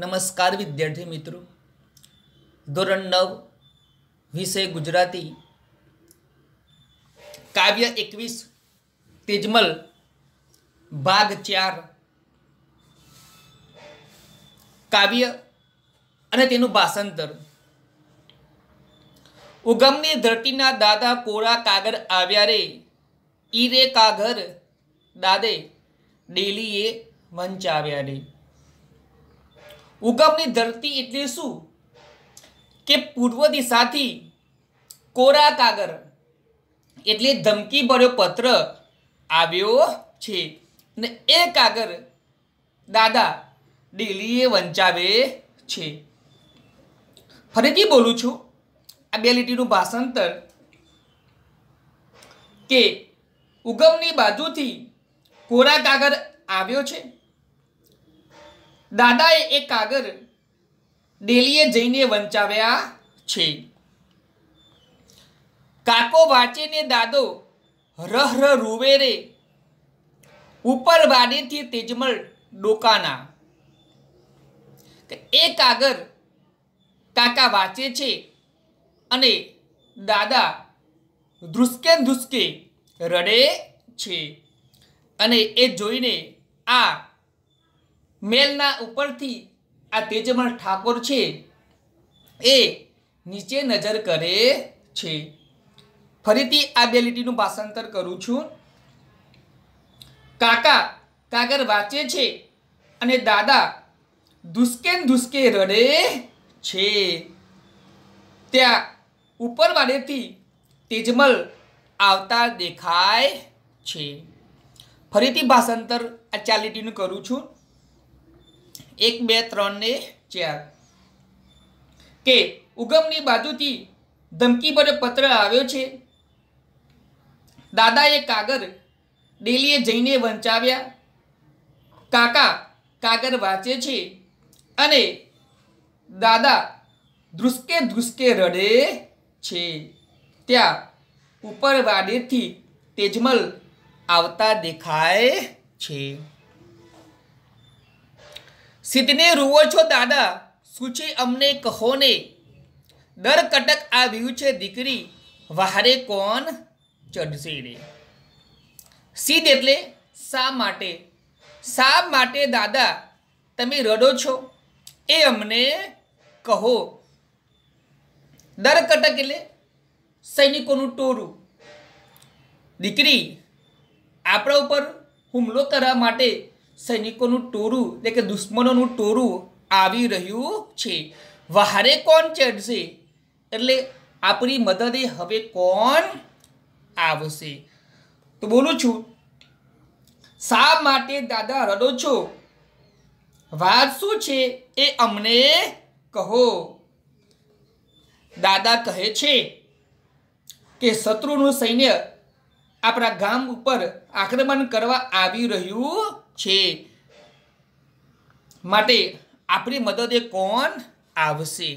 નમસ્કાર વિદ્યાર્થી મિત્રો ધોરણ નવ વિષય ગુજરાતી કાવ્ય એકવીસ તેજમલ ભાગ ચાર કાવ્ય અને તેનું ભાષાંતર ઉગમની ધરતીના દાદા કોરા કાગર આવ્યા રે ઈરે કાગર દાદે ડેલીએ વંચાવ્યા રે ઉગમની ધરતી એટલે શું કે પૂર્વ દિશાથી કોરા કાગર એટલે ધમકી ભર્યો પત્ર આવ્યો છે ને એ કાગર દાદા દિલ્હીએ વંચાવે છે ફરીથી બોલું છું આ બે લીટીનું ભાષાંતર કે ઉગમની બાજુથી કોરા કાગર આવ્યો છે દાદાએ એ કાગળ ડેલીએ જઈને વંચાવ્યા છે કાકો વાંચે ને દાદો રહ રહ રૂવે ઉપર વાડેથી તેજમલ ડોકાના એ કાગળ કાકા વાંચે છે અને દાદા ધ્રુસકે ધ્રુસકે રડે છે અને એ જોઈને આ મેલના ઉપરથી આ તેજમલ ઠાકોર છે એ નીચે નજર કરે છે ફરીથી આ બે લીટીનું ભાષાંતર કરું છું કાકા કાગર વાંચે છે અને દાદા ધુસકેન ધુસકે રડે છે ત્યાં ઉપરવાળેથી તેજમલ આવતા દેખાય છે ફરીથી ભાષાંતર આ ચાલીટીનું કરું છું એક બે ત્રણ ને ચાર કે ઉગમની બાજુથી ધમકીભર્યો પત્ર આવ્યો છે દાદાએ કાગળ ડેલીએ જઈને વંચાવ્યા કાકા કાગળ વાંચે છે અને દાદા ધ્રુસકે ધ્રુસકે રડે છે ત્યાં ઉપર વાડેથી તેજમલ આવતા દેખાય છે સિદ્ધને રૂવો છો દાદા શું છે અમને કહો ને દર કટક આવ્યું છે દીકરી વહારે કોણ ચઢશે રે સિદ્ધ એટલે શા માટે શા માટે દાદા તમે રડો છો એ અમને કહો દર કટક એટલે સૈનિકોનું ટોરું દીકરી આપણા ઉપર હુમલો કરવા માટે સૈનિકોનું ટોરું એટલે કે દુશ્મનોનું ટોરું આવી રહ્યું છે વહારે કોણ ચડશે એટલે આપણી મદદે હવે કોણ આવશે તો બોલું છું શા માટે દાદા રડો છો વાત શું છે એ અમને કહો દાદા કહે છે કે શત્રુનું સૈન્ય આપણા ગામ ઉપર આક્રમણ કરવા આવી રહ્યું છે માટે આપણી મદદે કોણ આવશે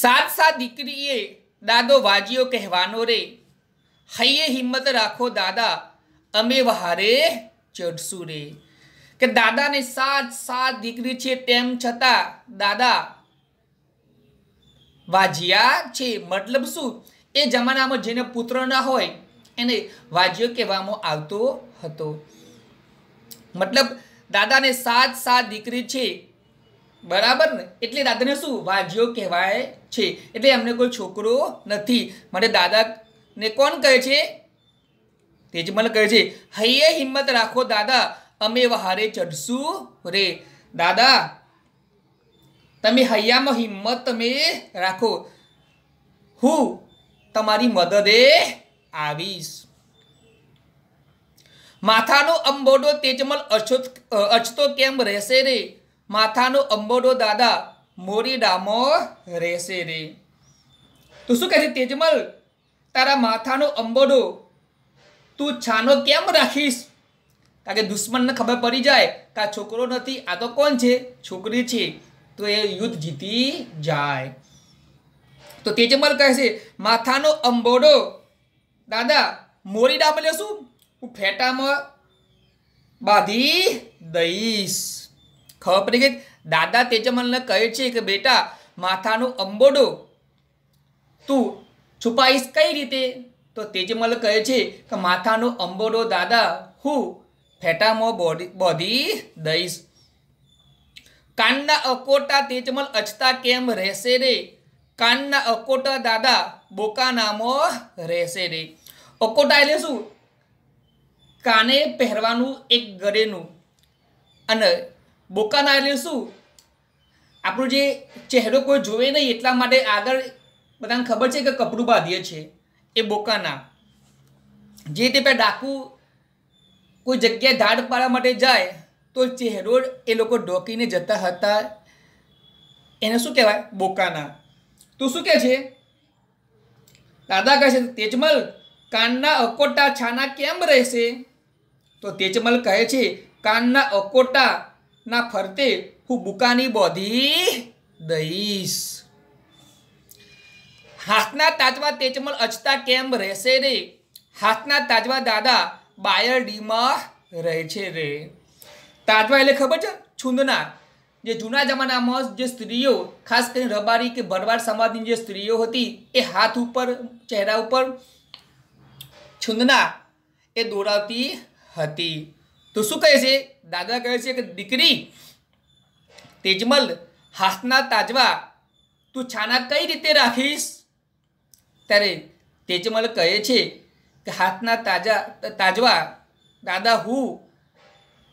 સાત સાત દીકરીએ દાદો વાજ્યો કહેવાનો રે હૈયે હિંમત રાખો દાદા અમે વહારે ચઢશું રે કે દાદાને સાત સાત દીકરી છે તેમ છતાં દાદા વાજ્યા છે મતલબ શું એ જમાનામાં જેને પુત્ર ના હોય એને વાજ્યો કહેવામાં આવતો હતો મતલબ દાદાને સાત સાત દીકરી છે બરાબર ને એટલે દાદાને શું વાજ્યો કહેવાય છે એટલે એમને કોઈ છોકરો નથી માટે દાદાને કોણ કહે છે તેજમલ કહે છે હૈયે હિંમત રાખો દાદા અમે વહારે ચઢશું રે દાદા તમે હૈયામાં હિંમત તમે રાખો હું તમારી મદદે આવીશ માથાનો અંબોડો તેજમલ અછત અછતો કેમ રહેશે રે માથાનો અંબોડો દાદા મોરી ડામો રહેશે રે તું શું કહે તેજમલ તારા માથાનો અંબોડો તું છાનો કેમ રાખીશ કારણ કે દુશ્મનને ખબર પડી જાય કે આ છોકરો નથી આ તો કોણ છે છોકરી છે તો એ યુદ્ધ જીતી જાય તો તેજમલ કહે છે માથાનો અંબોડો દાદા મોરી ડાબ શું હું ફેટામાં બાંધી દઈશ ખબર પડી ગઈ દાદા તેજમલને કહે છે કે બેટા માથાનું અંબોડો તું છુપાઈશ કઈ રીતે તો તેજમલ કહે છે કે માથાનો અંબોડો દાદા હું ફેટામાં બોડી બોધી દઈશ કાનના અકોટા તેજમલ અચતા કેમ રહેશે રે કાનના અકોટા દાદા બોકાનામાં રહેશે રે અકોટા એટલે શું કાને પહેરવાનું એક ગરેનું અને બોકાના એટલે શું આપણો જે ચહેરો કોઈ જોવે નહીં એટલા માટે આગળ બધાને ખબર છે કે કપડું બાંધીએ છીએ એ બોકાના જે તે પે ડાકુ કોઈ જગ્યાએ ધાડ પાડવા માટે જાય તો ચહેરો એ લોકો ઢોકીને જતા હતા એને શું કહેવાય બોકાના તો શું કહે છે દાદા કહે છે તેજમલ કાનના અકોટા છાના કેમ રહેશે તો તેજમલ કહે છે કાનના અકોટાના ફરતે હું બુકાની બોધી દઈશ હાથના તાજવા તેજમલ અચતા કેમ રહેશે રે હાથના તાજવા દાદા બાયરડીમાં રહે છે રે તાજવા એટલે ખબર છે છુંદના જે જૂના જમાનામાં જે સ્ત્રીઓ ખાસ કરીને રબારી કે ભરવાડ સમાજની જે સ્ત્રીઓ હતી એ હાથ ઉપર ચહેરા ઉપર છુંદના એ દોડાવતી હતી તો શું કહે છે દાદા કહે છે કે દીકરી તેજમલ હાથના તાજવા તું છાના કઈ રીતે રાખીશ ત્યારે તેજમલ કહે છે કે હાથના તાજા તાજવા દાદા હું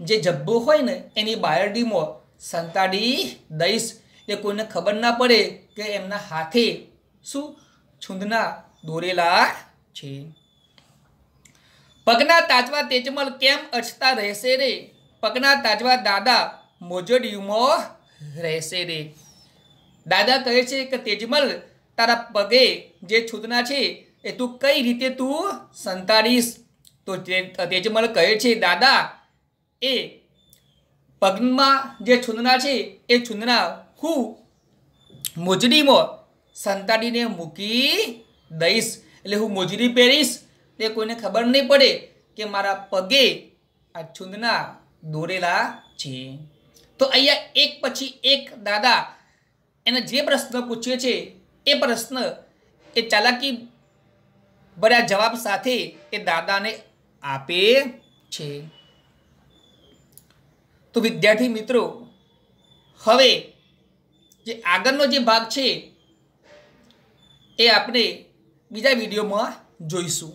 જે જબ્બો હોય ને એની બાયરડીમાં સંતાડી દઈશ એ કોઈને ખબર ના પડે કે એમના હાથે શું છુંદના દોરેલા છે પગના તાજવા તેજમલ કેમ અછતા રહેશે રે પગના તાજવા દાદા મોજડીયુમાં રહેશે રે દાદા કહે છે કે તેજમલ તારા પગે જે છૂતના છે એ તું કઈ રીતે તું સંતાડીશ તો તેજમલ કહે છે દાદા એ પગમાં જે છૂંદના છે એ છૂંદના હું મોજડીમાં સંતાડીને મૂકી દઈશ એટલે હું મોજડી પહેરીશ તે કોઈને ખબર નહીં પડે કે મારા પગે આ છુંદના દોરેલા છે તો અહીંયા એક પછી એક દાદા એને જે પ્રશ્ન પૂછ્યો છે એ પ્રશ્ન એ ચાલાકી ભર્યા જવાબ સાથે એ દાદાને આપે છે તો વિદ્યાર્થી મિત્રો હવે જે આગળનો જે ભાગ છે એ આપણે બીજા વિડીયોમાં જોઈશું